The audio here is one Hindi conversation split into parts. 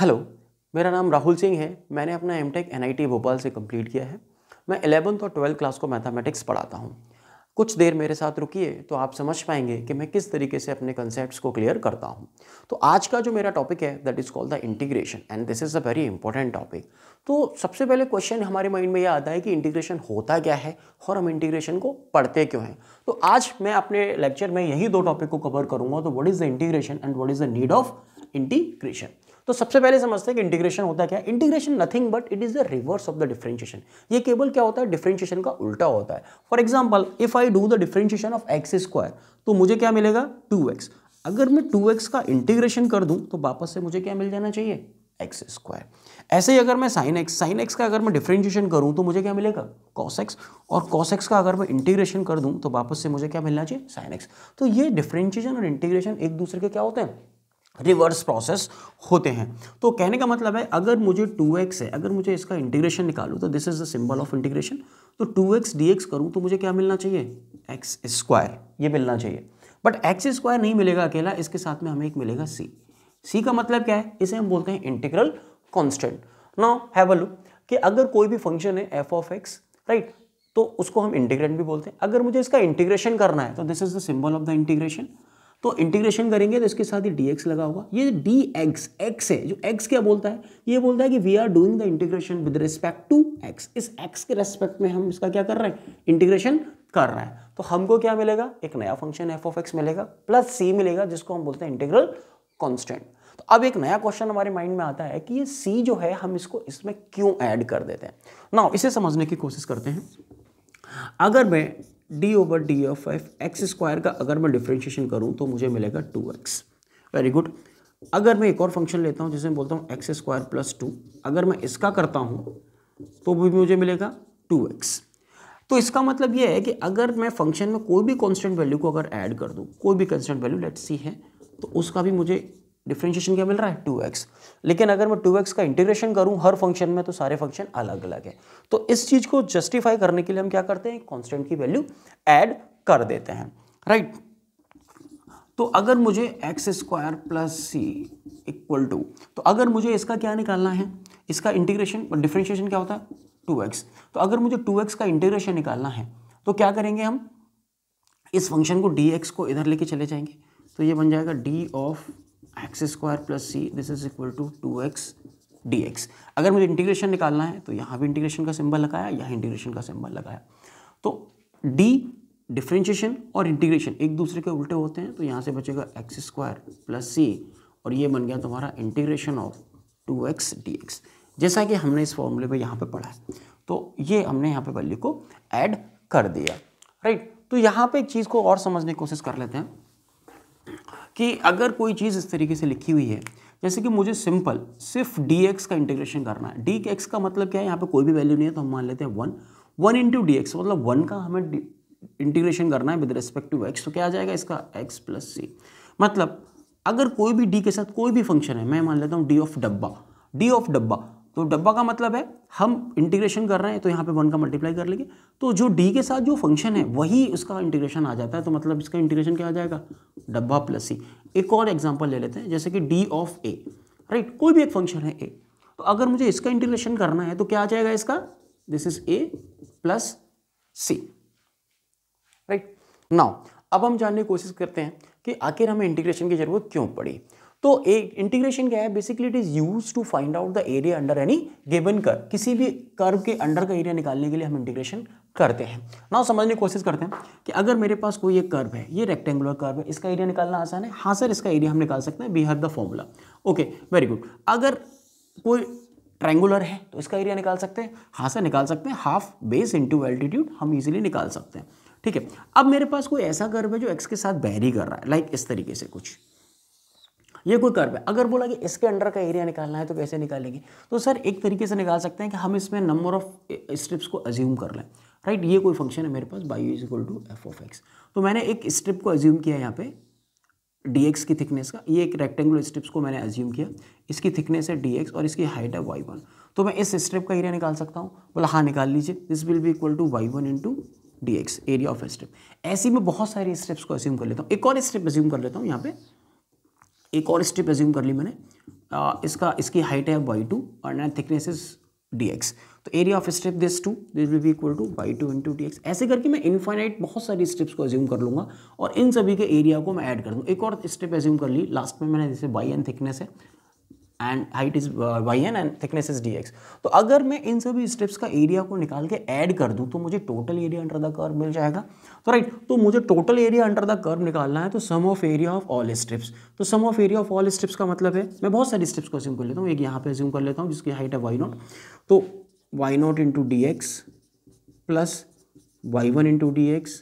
हेलो मेरा नाम राहुल सिंह है मैंने अपना एम टेक एन भोपाल से कंप्लीट किया है मैं एलेवंथ और ट्वेल्थ क्लास को मैथमेटिक्स पढ़ाता हूँ कुछ देर मेरे साथ रुकिए तो आप समझ पाएंगे कि मैं किस तरीके से अपने कंसेप्ट को क्लियर करता हूँ तो आज का जो मेरा टॉपिक है that is called the integration and this is a very important topic तो सबसे पहले क्वेश्चन हमारे माइंड में यह आता है कि इंटीग्रेशन होता क्या है और हम इंटीग्रेशन को पढ़ते क्यों हैं तो आज मैं अपने लेक्चर में यही दो टॉपिक को कवर करूँगा तो what is the integration and what is the need of integration तो सबसे पहले समझते हैं कि इंटीग्रेशन होता क्या है integration nothing but it is the reverse of the differentiation ये केवल क्या होता है डिफ्रेंशिएशन का उल्टा होता है for example if I do the differentiation of x square तो मुझे क्या मिलेगा टू एक्स अगर मैं टू एक्स का इंटीग्रेशन कर दूँ तो वापस से मुझे क्या मिल जाना चाहिए एक्स स्क्वायर ऐसे ही अगर मैं साइन एक्स साइन एक्स का अगर मैं डिफ्रेंशिएशन करूँ तो मुझे क्या मिलेगा कॉस एक्स और कॉस एक्स का अगर मैं इंटीग्रेशन कर दूँ तो वापस से मुझे क्या मिलना चाहिए साइन एक्स तो ये डिफ्रेंशिएशन और इंटीग्रेशन एक दूसरे के क्या होते हैं रिवर्स प्रोसेस होते हैं तो कहने का मतलब है अगर मुझे 2x है अगर मुझे इसका इंटीग्रेशन निकालूँ तो this is the symbol of integration तो 2x dx करूँ तो मुझे क्या मिलना चाहिए एक्स स्क्वायर ये मिलना चाहिए बट एक्स स्क्वायर नहीं मिलेगा अकेला इसके साथ में हमें एक मिलेगा सी सी का मतलब क्या है इसे हम बोलते हैं integral constant now have a look कि अगर कोई भी फंक्शन है एफ ऑफ एक्स राइट तो उसको हम इंटीग्रेंट भी बोलते हैं अगर मुझे इसका इंटीग्रेशन करना है तो this is the symbol of the integration तो इंटीग्रेशन करेंगे तो इसके साथ ही डी लगा होगा ये डी एक्स एक्स है जो एक्स क्या बोलता है ये बोलता है कि we are doing the integration with respect to x इस एक्स के रेस्पेक्ट में हम इसका क्या कर रहे हैं इंटीग्रेशन कर रहे हैं तो हमको क्या मिलेगा एक नया फंक्शन एफ ऑफ एक्स मिलेगा प्लस सी मिलेगा जिसको हम बोलते हैं इंटीग्रल कॉन्स्टेंट तो अब एक नया क्वेश्चन हमारे माइंड में आता है कि ये सी जो है हम इसको इसमें क्यों ऐड कर देते हैं ना इसे समझने की कोशिश करते हैं अगर मैं d over d of f x square का अगर मैं डिफ्रेंशिएशन करूँ तो मुझे मिलेगा टू एक्स वेरी गुड अगर मैं एक और फंक्शन लेता हूँ जिसे मैं बोलता हूँ एक्स स्क्वायर प्लस टू अगर मैं इसका करता हूँ तो भी मुझे मिलेगा टू एक्स तो इसका मतलब यह है कि अगर मैं फंक्शन में कोई भी कॉन्स्टेंट वैल्यू को अगर ऐड कर दूँ कोई भी कॉन्स्टेंट वैल्यू लेट्स सी है तो उसका भी मुझे डिफ्रेंशिएशन क्या मिल रहा है टू एक्स लेकिन अगर मैं टू एक्स का इंटीग्रेशन करूं हर फंक्शन में तो सारे फंक्शन अलग अलग है तो इस चीज़ को जस्टिफाई करने के लिए हम क्या करते हैं कॉन्स्टेंट की वैल्यू एड कर देते हैं राइट right? तो अगर मुझे x square plus c equal to तो अगर मुझे इसका क्या निकालना है इसका इंटीग्रेशन डिफ्रेंशिएशन क्या होता है टू एक्स तो अगर मुझे टू एक्स का इंटीग्रेशन निकालना है तो क्या करेंगे हम इस फंक्शन को डी एक्स को इधर लेके चले जाएंगे तो ये बन जाएगा d of x square plus c this is equal to two x d x अगर मुझे इंटीग्रेशन निकालना है तो यहाँ भी इंटीग्रेशन का सिंबल लगाया यहाँ इंटीग्रेशन का सिंबल लगाया तो डी डिफ्रेंशिएशन और इंटीग्रेशन एक दूसरे के उल्टे होते हैं तो यहाँ से बचेगा एक्स स्क्वायर प्लस सी और ये बन गया तुम्हारा integration of two x d x जैसा कि हमने इस फॉर्मूले पे यहाँ पे पढ़ा है तो ये हमने यहाँ पे वैल्यू को ऐड कर दिया राइट तो यहाँ पे एक चीज़ को और समझने की कोशिश कर लेते हैं कि अगर कोई चीज़ इस तरीके से लिखी हुई है जैसे कि मुझे सिंपल सिर्फ डी एक्स का इंटीग्रेशन करना है डी एक्स का मतलब क्या है यहाँ पे कोई भी वैल्यू नहीं है तो हम मान लेते हैं one one into d x मतलब वन का हमें इंटीग्रेशन करना है विद रिस्पेक्ट टू एक्स तो क्या आ जाएगा इसका एक्स प्लस सी मतलब अगर कोई भी डी के साथ कोई भी फंक्शन है मैं मान लेता हूँ डी ऑफ डब्बा डी ऑफ डब्बा तो डब्बा का मतलब है हम इंटीग्रेशन कर रहे हैं तो यहाँ पे वन का मल्टीप्लाई कर लेंगे तो जो डी के साथ जो फंक्शन है वही उसका इंटीग्रेशन आ जाता है तो मतलब इसका इंटीग्रेशन क्या आ जाएगा डब्बा प्लस सी एक और एग्जाम्पल ले लेते हैं जैसे कि डी ऑफ ए राइट कोई भी एक फंक्शन है ए तो अगर मुझे इसका इंटीग्रेशन करना है तो क्या आ जाएगा इसका this is a plus c right now अब हम जानने की कोशिश करते हैं कि आखिर हमें इंटीग्रेशन की जरूरत क्यों पड़ी तो इंटीग्रेशन क्या है basically it is use to find out the area under any given कर किसी भी कर्व के अंडर का एरिया निकालने के लिए हम इंटीग्रेशन करते हैं ना समझने की कोशिश करते हैं कि अगर मेरे पास कोई एक कर्व है ये रेक्टेंगुलर कर्व है इसका एरिया निकालना आसान है हाँ सर इसका एरिया हम निकाल सकते हैं we have the formula okay very good अगर कोई ट्रेंगुलर है तो इसका एरिया निकाल सकते हैं हाँ सर निकाल सकते हैं हाफ बेस इंटू एल्टीट्यूड हम इजिली निकाल सकते हैं ठीक है अब मेरे पास कोई ऐसा कर्व है जो एक्स के साथ बैरी कर रहा है लाइक इस तरीके से कुछ ये कोई कर्व है अगर बोला कि इसके अंडर का एरिया निकालना है तो कैसे निकालेंगे तो सर एक तरीके से निकाल सकते हैं कि हम इसमें नंबर ऑफ स्ट्रिप्स को अज्यूम कर लें राइट ये कोई फंक्शन है मेरे पास y is equal to f of x तो मैंने एक स्ट्रिप को अज्यूम किया यहाँ पे डी की थिकनेस का ये एक रेक्टेंगुलर स्ट्रिप्स को मैंने अज्यूम किया इसकी थिकनेस है डी और इसकी हाइट है वाई वन तो मैं इस स्ट्रिप का एरिया निकाल सकता हूँ बोला हाँ निकाल लीजिए this will be equal to y one into d area of strip ऐसी मैं बहुत सारी स्ट्रिप्स को अज्यूम कर लेता हूँ एक और स्ट्रिप अज्यूम कर लेता हूँ यहाँ पे एक और स्टेप एज्यूम कर ली मैंने आ, इसका इसकी हाइट है वाई टू और nine thickness is d x तो area of step this to this will be equal to y two into d x ऐसे करके मैं इनफाइनाइट बहुत सारी स्टेप्स को एज्यूम कर लूँगा और इन सभी के एरिया को मैं ऐड कर दूँ एक और स्टेप एज्यूम कर ली लास्ट में मैंने जैसे वाई एन थिकनेस है and height is y n and thickness is d x तो अगर मैं इन सभी स्ट्रिप्स का एरिया को निकाल के ऐड कर दूँ तो मुझे total area under the curve मिल जाएगा तो राइट तो मुझे total area under the curve निकालना है तो sum of area of all strips तो sum of area of all strips का मतलब है मैं बहुत सारी स्ट्रिप्स को अज्यूम कर लेता हूँ एक यहाँ पे अज्यूम कर लेता हूँ जिसकी हाइट है वाई नॉट तो y naught into d x plus y one into d x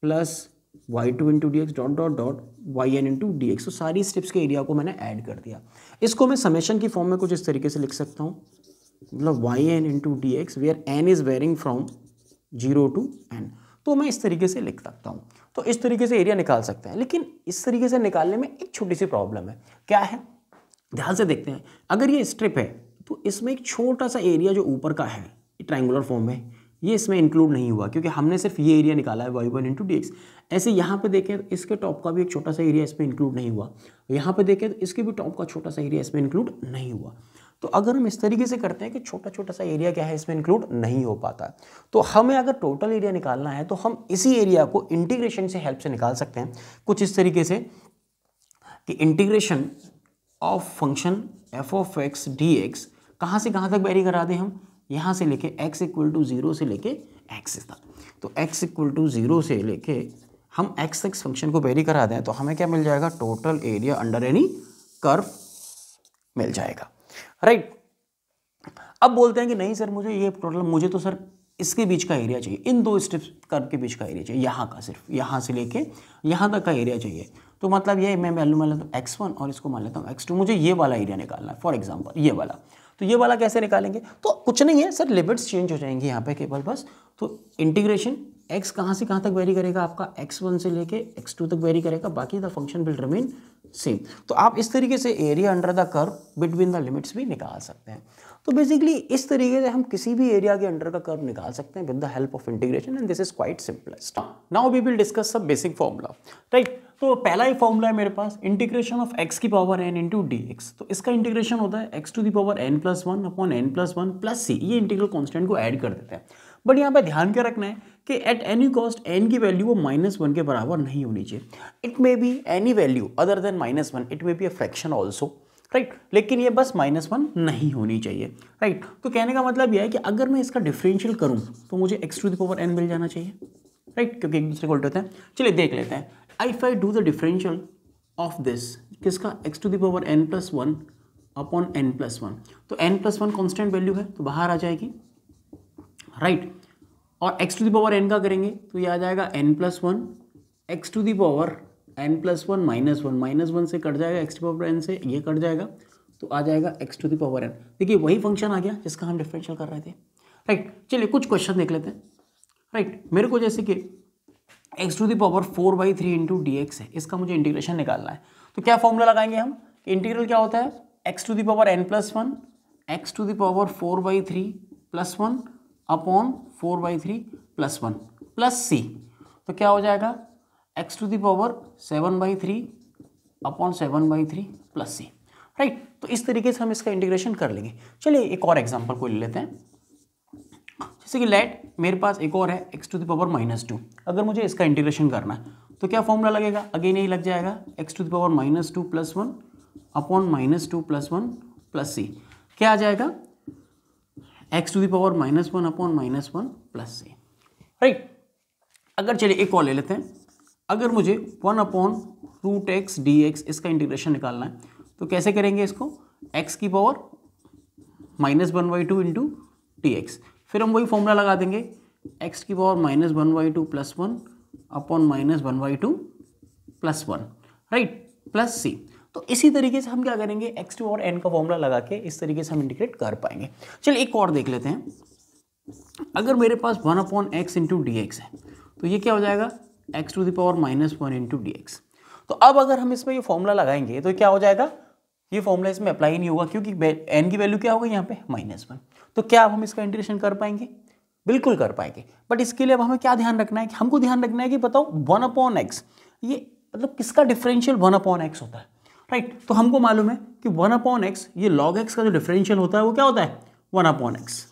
plus y two into d x dot dot dot y n into d x तो सारी स्टेप्स के एरिया को मैंने ऐड कर दिया इसको मैं समेशन की फॉर्म में कुछ इस तरीके से लिख सकता हूँ मतलब y n into d x where n is varying from zero to n तो मैं इस तरीके से लिख सकता हूँ तो इस तरीके से एरिया निकाल सकते हैं लेकिन इस तरीके से निकालने में एक छोटी सी प्रॉब्लम है क्या है ध्यान से देखते हैं अगर ये स्ट्रिप है तो इसमें एक छोटा सा एरिया जो ऊपर का है ट्राइंगुलर फॉर्म में ये इसमें इंक्लूड नहीं हुआ क्योंकि हमने सिर्फ ये एरिया निकाला है y one into d x ऐसे यहाँ पे देखें तो इसके टॉप का भी एक छोटा सा एरिया इसमें इंक्लूड नहीं हुआ यहाँ पे देखें तो इसके भी टॉप का छोटा सा एरिया इसमें इंक्लूड नहीं हुआ तो अगर हम इस तरीके से करते हैं कि छोटा छोटा सा एरिया क्या है इसमें इंक्लूड नहीं हो पाता तो हमें अगर टोटल एरिया निकालना है तो हम इसी एरिया को इंटीग्रेशन से हेल्प से निकाल सकते हैं कुछ इस तरीके से कि integration of function f of x d x कहाँ से कहाँ तक वेरी करा दें हम यहाँ से लेके x इक्वल टू ज़ीरो से लेके x तक तो x इक्वल टू ज़ीरो से लेके हम x एक्स फंक्शन को बेरी करा दें तो हमें क्या मिल जाएगा total area under any curve मिल जाएगा राइट right. अब बोलते हैं कि नहीं सर मुझे ये टोटल मुझे तो सर इसके बीच का एरिया चाहिए इन दो स्टेप्स कर्व के बीच का एरिया चाहिए यहाँ का सिर्फ यहाँ से लेके यहाँ तक का एरिया चाहिए तो मतलब ये मैं वैल्यू मान लेता हूँ एक्स वन और इसको मान लेता हूँ एक्स टू मुझे ये वाला एरिया निकालना है फॉर एग्जाम्पल ये वाला तो ये वाला कैसे निकालेंगे तो कुछ नहीं है सर लिमिट्स चेंज हो जाएंगे यहाँ पे केवल बस तो इंटीग्रेशन एक्स कहाँ से कहाँ तक वेरी करेगा आपका एक्स वन से लेके एक्स टू तक वेरी करेगा बाकी the function will remain same तो आप इस तरीके से area under the curve between the limits भी निकाल सकते हैं तो बेसिकली इस तरीके से हम किसी भी एरिया के अंडर का कर्व निकाल सकते हैं with the help of integration and this is quite simplest now we will discuss सब बेसिक फॉर्मूला राइट तो पहला ही फॉर्मूला है मेरे पास इंटीग्रेशन ऑफ एक्स की power n into d x तो इसका इंटीग्रेशन होता है x to the power n plus one upon n plus one plus c ये इंटीग्रल कॉन्स्टेंट को ऐड कर देते हैं बट यहाँ पे ध्यान के रखना है कि एट एनी कॉस्ट एन की वैल्यू वो माइनस वन के बराबर नहीं होनी चाहिए it may be any value other than minus one it may be a fraction also right right. लेकिन ये बस माइनस वन नहीं होनी चाहिए राइट right. तो कहने का मतलब यह है कि अगर मैं इसका डिफरेंशियल करूँ तो मुझे x to the power n मिल जाना चाहिए राइट right? क्योंकि एक दूसरे को उल्टे होते हैं चलिए देख लेते हैं if I do the differential of this किसका x to the power n plus one upon n plus one तो n plus one constant value है तो बाहर आ जाएगी राइट right. और एक्स टू दावर एन का करेंगे तो ये आ जाएगा n plus one x to the power n plus one minus one minus one से कट जाएगा एक्स टू पावर एन से ये कट जाएगा तो आ जाएगा एक्स टू दावर एन देखिए वही फंक्शन आ गया जिसका हम डिफरेंशियल कर रहे थे राइट right. चलिए कुछ क्वेश्चन देख लेते हैं राइट right. मेरे को जैसे कि x to the power four by three into d x है इसका मुझे इंटीग्रेशन निकालना है तो क्या फॉर्मूला लगाएंगे हम इंटीग्रल क्या होता है x to the power n plus one x to the power four by three plus one upon four by three plus one plus c तो क्या हो जाएगा x to the power seven by three upon seven by three plus c right तो इस तरीके से हम इसका इंटीग्रेशन कर लेंगे चलिए एक और एग्जाम्पल को ले लेते हैं हाँ, जैसे कि लेट मेरे पास एक और है x to the power minus two अगर मुझे इसका इंटीग्रेशन करना है तो क्या फॉर्मूला लगेगा अगेन यही लग जाएगा x to the power minus two plus one upon minus two plus one plus c क्या आ जाएगा x to the power minus one upon minus one plus c right अगर चलिए एक और ले लेते हैं अगर मुझे one upon root x d x इसका इंटीग्रेशन निकालना है तो कैसे करेंगे इसको एक्स की power minus one by two into d x फिर हम वही फॉर्मूला लगा देंगे एक्स की power minus one by two plus one upon minus one by two plus one right plus c तो इसी तरीके से हम क्या करेंगे एक्स टू और एन का फॉर्मूला लगा के इस तरीके से हम इंटीग्रेट कर पाएंगे चलिए एक और देख लेते हैं अगर मेरे पास one upon x into d x है तो ये क्या हो जाएगा x to the power minus one into d x तो अब अगर हम इसमें ये फॉर्मूला लगाएंगे तो क्या हो जाएगा ये फॉर्मूला इसमें अप्लाई नहीं होगा क्योंकि एन की वैल्यू क्या होगी यहाँ पे माइनस वन तो क्या अब हम इसका इंटीग्रेशन कर पाएंगे बिल्कुल कर पाएंगे बट इसके लिए अब हमें क्या ध्यान रखना है कि हमको ध्यान रखना है कि बताओ वन अपॉन एक्स ये मतलब किसका डिफरेंशियल वन अपॉन एक्स होता है राइट तो हमको मालूम है कि वन अपॉन एक्स ये लॉग एक्स का जो डिफरेंशियल होता है वो क्या होता है वन अपॉन एक्स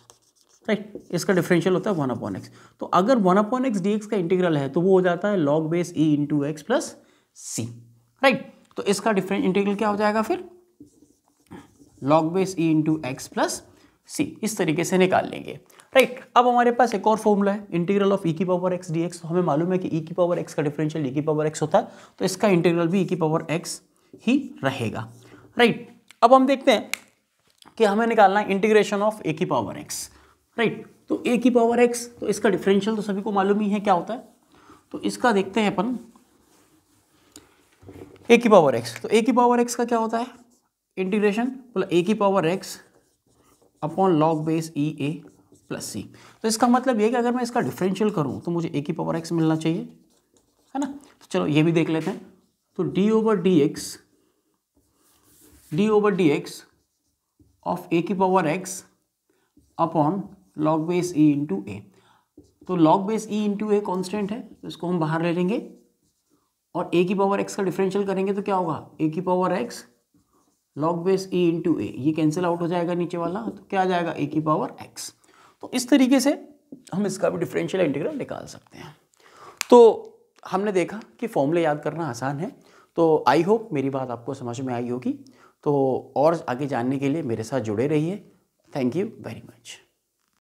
राइट इसका डिफरेंशियल होता है वन अपॉन एक्स तो अगर वन अपॉन एक्स डी का इंटीग्रल है तो वो हो जाता है log base e into x plus c right तो इसका डिफरेंट इंटीग्रल क्या हो जाएगा फिर log base e into x plus c इस तरीके से निकाल लेंगे राइट right, अब हमारे पास एक और फॉर्मूला है इंटीग्रल ऑफ ई की पावर एक्स डी एक्स तो हमें मालूम है कि ई e की पावर एक्स का डिफरेंशियल ई e की पावर एक्स होता है तो इसका इंटीग्रल भी ई e की पावर एक्स ही रहेगा राइट right, अब हम देखते हैं कि हमें निकालना है इंटीग्रेशन ऑफ ए की पावर एक्स राइट तो ए की पावर एक्स तो इसका डिफरेंशियल तो सभी को मालूम ही है क्या होता है तो इसका देखते हैं अपन ए की पावर एक्स तो ए की पावर एक्स का क्या होता है इंटीग्रेशन बोला ए की power x upon log base e a plus c तो इसका मतलब ये कि अगर मैं इसका डिफरेंशियल करूँ तो मुझे ए की पावर एक्स मिलना चाहिए है ना तो चलो ये भी देख लेते हैं तो d over d x d over d x of a की power x upon log base e into a तो log base e into a constant है तो इसको हम बाहर ले लेंगे और ए की पावर एक्स का डिफरेंशियल करेंगे तो क्या होगा ए की power x log base a into a ये कैंसिल आउट हो जाएगा नीचे वाला तो क्या आ जाएगा ए की पावर एक्स तो इस तरीके से हम इसका भी डिफरेंशियल इंटीग्रल निकाल सकते हैं तो हमने देखा कि फॉर्मूले याद करना आसान है तो आई होप मेरी बात आपको समझ में आई होगी तो और आगे जानने के लिए मेरे साथ जुड़े रहिए थैंक यू वेरी मच